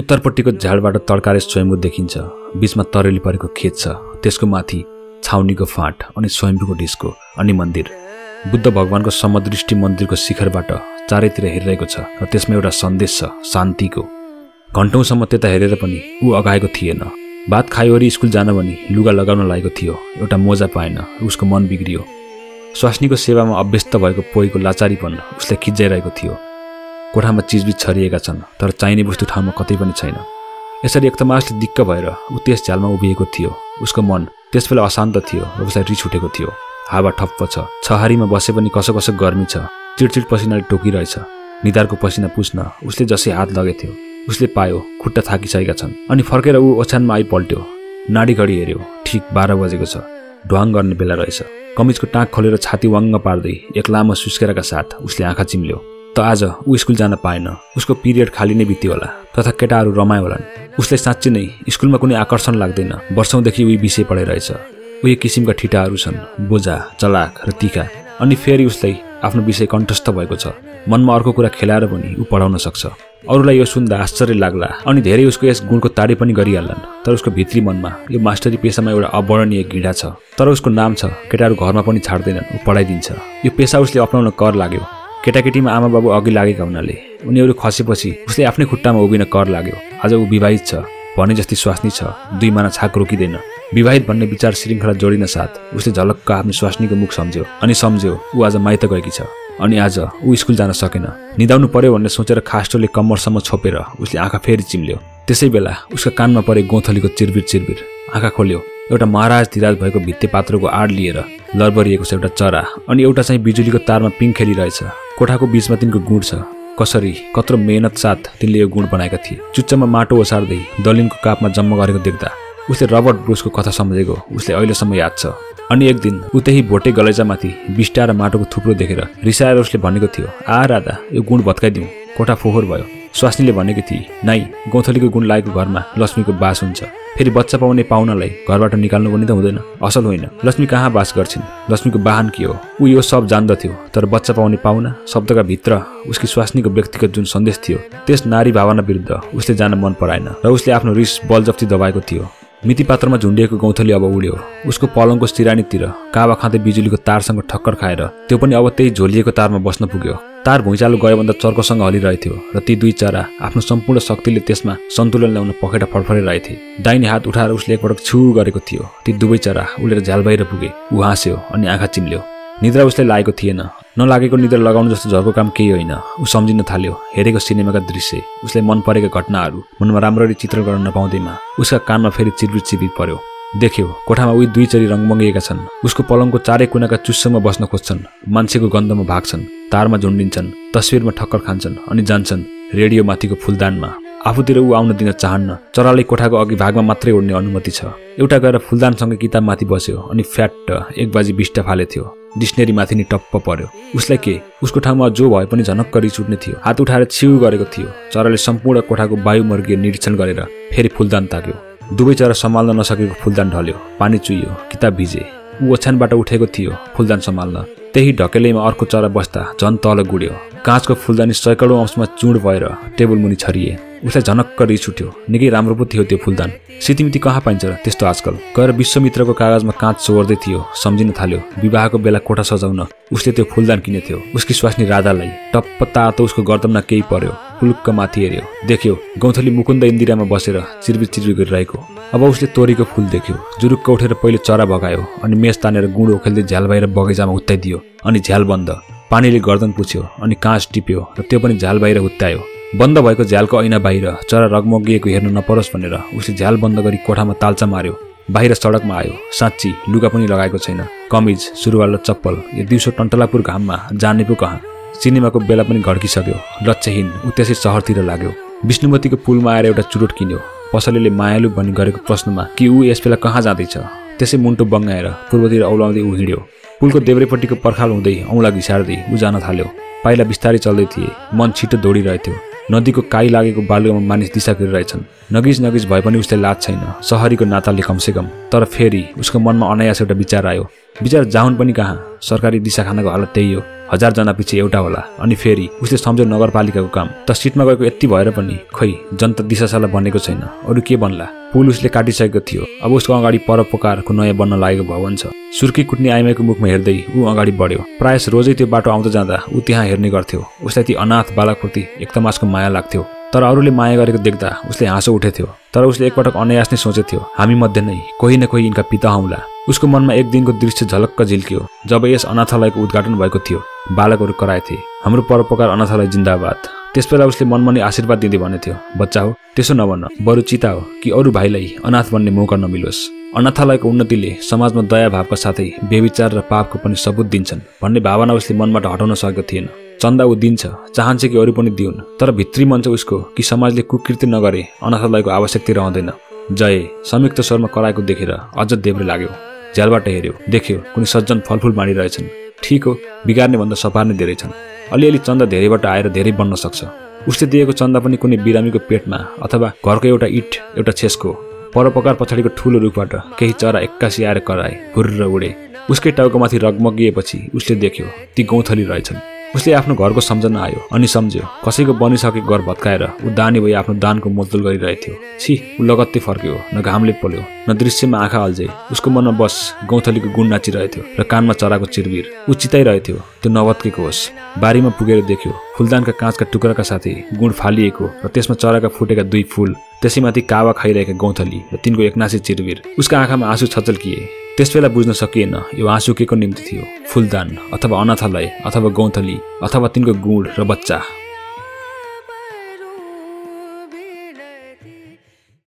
उत्तरपट्टिको झाडबाट तडकारे स्वयम्भु देखिन्छ बिचमा तरेली परेको खेत छ त्यसको माथि छाउनीको फाँट अनि स्वयम्भूको डिस्को अनि मन्दिर बुद्ध भगवान्को समदृष्टि मन्दिरको शिखरबाट चारैतिर हेरिरहेको छ र त्यसमा एउटा सन्देश छ शान्तिको घन्टौँसम्म त्यता हेरेर पनि ऊ अगाएको थिएन भात खायो अरे स्कुल जान भने लुगा लगाउन लागेको थियो एउटा मोजा पाएन उसको मन बिग्रियो स्वास्नीको सेवामा अभ्यस्त भएको पोइको लाचारीपन उसले खिच्जाइरहेको थियो कोठामा चिजबिज छरिएका छन् तर चाहिने वस्तु ठाउँमा कतै पनि छैन यसरी एक त मासले दिक्क भएर ऊ त्यस झ्यालमा उभिएको थियो उसको मन त्यसबेला अशान्त थियो र उसलाई रिस उठेको थियो हावा ठप्प छ छहारीमा बसे पनि कसो कसो गर्मी छ चिडचिड पसिनाले टोकिरहेछ निधारको पसिना पुस्न उसले जसै हात लगेको थियो उसले पायो खुट्टा थाकिसकेका छन् अनि फर्केर ऊ ओछ्यानमा आइपल्ट्यो नाडी घडी हेऱ्यो ठिक बाह्र बजेको छ ढ्वाङ गर्ने बेला रहेछ कमिजको टाँक खोलेर छाती वाङ्ग पार्दै एक लामो सुस्केराका साथ उसले आँखा चिम्ल्यो त आज ऊ स्कुल जान पाएन उसको पिरियड खाली नै बित्यो होला तथा केटाहरू रमायो होलान् उसलाई साँच्चै नै स्कुलमा कुनै आकर्षण लाग्दैन वर्षौँदेखि उही विषय पढाइरहेछ उही किसिमका ठिटाहरू छन् बोजा चलाक र तिखा अनि फेरि उसलाई आफ्नो विषय कण्ठस्थ भएको छ मनमा अर्को कुरा खेलाएर पनि ऊ पढाउन सक्छ अरूलाई यो सुन्दा आश्चर्य लाग्ला अनि धेरै उसको यस गुणको ताडी पनि गरिहाल्लान् तर उसको भित्री मनमा यो मास्टरी पेसामा एउटा अवर्णनीय गिडा छ तर उसको नाम छ केटाहरू घरमा पनि छाड्दैनन् ऊ पढाइदिन्छ यो पेसा उसले अप्नाउन कर लाग्यो केटाकेटीमा आमा बाबु अघि लागेका हुनाले उनीहरू खसेपछि उसले आफ्नै खुट्टामा उभिन कर लाग्यो आज ऊ विवाहित छ भने जस्तै स्वास्नी छ दुई माना छाक रोकिँदैन विवाहित भन्ने विचार श्रृङ्खला जोडिन साथ उसले झलक्क आफ्नो स्वास्नीको मुख सम्झ्यो अनि सम्झ्यो ऊ आज माइत गएकी छ अनि आज ऊ स्कुल जान सकेन निदाउनु पर्यो भन्ने सोचेर खास्टोले कम्मरसम्म छोपेर उसले आँखा फेरि चिम्ल्यो त्यसै बेला उसको कानमा परे गोथलीको चिरबिर चिरबिर आँखा खोल्यो एउटा महाराज धिराज भएको भित्ते पात्रको आड लिएर लरबरिएको छ एउटा चरा अनि एउटा चाहिँ बिजुलीको तारमा पिङ खेलिरहेछ कोठाको बिचमा तिनको गुण छ कसरी कत्रो मेहनत साथ तिनले यो गुण बनाएका थिए चुच्चामा माटो ओसार्दै दलिनको कापमा जम्मा गरेको देख्दा उसले रबर्ट ब्रुसको कथा सम्झेको उसले अहिलेसम्म याद छ अनि एक दिन ऊ त्यही भोटे गलैजामाथि बिस्टा र माटोको थुप्रो देखेर रिसाएर उसले भनेको थियो आ राधा यो गुण भत्काइदिउँ कोठा फोहोर भयो स्वास्नीले भनेको थिए नाइ गौँथलीको गुण लागेको घरमा लक्ष्मीको बास हुन्छ फेरि बच्चा पाउने पाहुनालाई घरबाट निकाल्नु पनि त हुँदैन असल होइन लक्ष्मी कहाँ बास गर्छिन् लक्ष्मीको वाहन के हो ऊ यो सब जान्दथ्यो तर बच्चा पाउने पाहुना शब्दका भित्र उसकी स्वास्नीको व्यक्तिगत जुन सन्देश थियो त्यस नारी भावना विरुद्ध उसले जान मन पराएन र उसले आफ्नो रिस बलजप्ती दबाएको थियो मितिपात्रमा झुन्डिएको गौँथली अब उड्यो उसको पलङको सिरानीतिर काबा खाँदै बिजुलीको तारसँग ठक्कर खाएर त्यो पनि अब त्यही झोलिएको तारमा बस्न पुग्यो तार भुइँचालो भन्दा चर्कोसँग हलिरहेथ्यो र ती दुई चरा आफ्नो सम्पूर्ण शक्तिले त्यसमा सन्तुलन ल्याउन पखेटा फडफडिरहेथे दाहिने हात उठाएर उसले एकपटक छु गरेको थियो ती दुवै चरा उलेर झ्याल बाहिर पुगे ऊ हाँस्यो अनि आँखा चिम्ल्यो निद्रा उसले लागेको थिएन नलागेको निद्रा लगाउनु जस्तो झर्को काम केही होइन ऊ सम्झिन थाल्यो हेरेको सिनेमाका दृश्य उसले मन परेका घटनाहरू मनमा राम्ररी चित्र गर्न नपाउँदैमा उसका कानमा फेरि चिरबिट चिरबिट पर्यो देख्यो कोठामा उही दुई दुईचरी रङमङ्गिएका छन् उसको पलङको चारै कुनाका चुस्सोमा बस्न खोज्छन् मान्छेको गन्धमा भाग्छन् तारमा झुन्डिन्छन् तस्विरमा ठक्कर खान्छन् अनि जान्छन् रेडियो माथिको फुलदानमा आफूतिर ऊ आउन दिन चाहन्न चराले कोठाको अघि भागमा मात्रै उड्ने अनुमति छ एउटा गएर फुलदानसँग किताबमाथि बस्यो अनि फ्याट एक बाजी बिष्ट फाले थियो डिक्सनेरीमाथि नि टप्प पर्यो उसलाई के उसको ठाउँमा जो भए पनि झनक्क रिस उठ्ने थियो हात उठाएर छिउ गरेको थियो चराले सम्पूर्ण कोठाको वायुमर्गीय निरीक्षण गरेर फेरि फुलदान ताक्यो दुवै चरा सम्हाल्न नसकेको फुलदान ढल्यो पानी चुहियो किताब भिजे ऊ ओछ्यानबाट उठेको थियो फुलदान सम्हाल्न त्यही ढकेलैमा अर्को चरा बस्दा झन तल गुड्यो काँचको फुलदानी सैकडौँ अंशमा चुँड भएर टेबल मुनि छरिए उसलाई झनक्क रिस उठ्यो निकै राम्रो पो थियो त्यो फुलदान सितिमिति कहाँ पाइन्छ र त्यस्तो आजकल गएर विश्वमित्रको कागजमा काँच चोर्दै थियो सम्झिन थाल्यो विवाहको बेला कोठा सजाउन उसले त्यो फुलदान थियो उसकी स्वास्नी राधालाई टप्प तातो उसको गर्दनमा केही पर्यो फुलुक्क माथि हेऱ्यो देख्यो गौँथली मुकुन्द इन्दिरामा बसेर चिरबिर चिरबिर गरिरहेको अब उसले तोरीको फुल देख्यो जुरुक्क उठेर पहिले चरा भगायो अनि मेष तानेर गुँड ओखेल्दै झ्याल बाहिर बगैँचामा उत्ताइदियो अनि झ्याल बन्द पानीले गर्दन पुछ्यो अनि काँस टिप्यो र त्यो पनि झ्याल बाहिर हुत्यायो बन्द भएको झ्यालको ऐना बाहिर चरा रगमगिएको हेर्न नपरोस् भनेर उसले झ्याल बन्द गरी कोठामा तालचा मार्यो बाहिर सडकमा आयो साँच्ची लुगा पनि लगाएको छैन कमिज सुरुवाल र चप्पल यो दिउँसो टन्टलापुर घाममा जाने पो कहाँ सिनेमाको बेला पनि घड्किसक्यो लक्ष्यहीन ऊ त्यसै सहरतिर लाग्यो विष्णुमतीको पुलमा आएर एउटा चुरोट किन्यो पसलेले मायालु भनी गरेको प्रश्नमा कि ऊ यस बेला कहाँ जाँदैछ त्यसै मुन्टो बङ्गाएर पूर्वतिर औलाउँदै ऊ हिँड्यो पुलको देब्रेपट्टिको पर्खाल हुँदै औँला घिसार्दै ऊ जान थाल्यो पाइला बिस्तारै चल्दै थिए मन छिटो दौडिरहेथ्यो नदीको काई लागेको बालुवामा मानिस दिशा गरिरहेछन् नगिज नगिज भए पनि उसले लाज छैन सहरीको नाताले कमसेकम तर फेरि उसको मनमा अनायास एउटा विचार आयो विचार जाउन् पनि कहाँ सरकारी दिशा खानाको हालत त्यही हो हजारजना पछि एउटा होला अनि फेरि उसले सम्झ्यो नगरपालिकाको काम त सिटमा गएको यति भएर पनि खै जनता दिशाशाला बनेको छैन अरू के भन्ला पुल उसले काटिसकेको थियो अब उसको अगाडि परोपकारको नयाँ बन्न लागेको भवन छ सुर्की कुट्ने आइमाईको मुखमा हेर्दै ऊ अगाडि बढ्यो प्रायः रोजै त्यो बाटो आउँदा जाँदा ऊ त्यहाँ हेर्ने गर्थ्यो उसलाई ती अनाथ बालकप्रति एक तमासको माया लाग्थ्यो तर अरूले माया गरेको देख्दा उसले हाँसो उठेथ्यो तर उसले एकपटक अनायास नै सोचेथ्यो हामी मध्ये नै कोही न कोही यिनका पिता हौँला उसको मनमा एक दिनको दृश्य झलक्क झिल्क्यो जब यस अनाथालयको उद्घाटन भएको थियो बालकहरू कराएथे हाम्रो परोपकार अनाथालय जिन्दाबाद त्यसबेला उसले मनमनी आशीर्वाद दिँदै थियो बच्चा हो त्यसो नभन्न बरु चिता हो कि अरू भाइलाई अनाथ बन्ने मौका नमिलोस् अनाथालयको उन्नतिले समाजमा दयाभावका साथै बेविचार र पापको पनि सबुत दिन्छन् भन्ने भावना उसले मनबाट हटाउन सकेको थिएन चन्दा ऊ दिन्छ चाहन्छ कि अरू पनि दिउन् तर भित्री मन छ उसको कि समाजले कुकृति नगरे अनाथालयको आवश्यकता रहँदैन जय संयुक्त स्वरमा कराएको देखेर अझ देब्रे लाग्यो झ्यालबाट हेऱ्यो देख्यो कुनै सज्जन फलफुल बाँडिरहेछन् ठिक हो बिगार्ने भन्दा सपार्ने धेरै छन् अलिअलि चन्दा धेरैबाट आएर धेरै बन्न सक्छ उसले दिएको चन्दा पनि कुनै बिरामीको पेटमा अथवा घरको एउटा इट एउटा छेसको परोपकार पछाडिको ठुलो रुखबाट केही चरा एक्कासी आएर कराए फुर्र उडे उसकै टाउको माथि रगमगिएपछि उसले देख्यो ती गौँथली रहेछन् उसले आफ्नो घरको सम्झना आयो अनि सम्झ्यो कसैको बनिसके घर भत्काएर ऊ दानी भई आफ्नो दानको मोलतोल गरिरहेको थियो छि ऊ लगत्तै फर्क्यो न घामले पल्यो न दृश्यमा आँखा अल्झे उसको मनमा बस गौँथलीको गुण नाचिरहेथ्यो र कानमा चराको चिरबिर ऊ चिताइरहेथ्यो त्यो नवत्केको होस् बारीमा पुगेर देख्यो फुलदानका काँचका टुक्राका साथै गुण फालिएको र त्यसमा चराका फुटेका दुई फुल त्यसैमाथि कावा खाइरहेका गौथली र तिनको एकनासी चिरबिर उसका आँखामा आँसु छचल्किए त्यसबेला बुझ्न सकिएन यो आँसु निम्ति थियो फुलदान अथवा अनाथालय अथवा गौँथली अथवा तिनको गुँड र बच्चा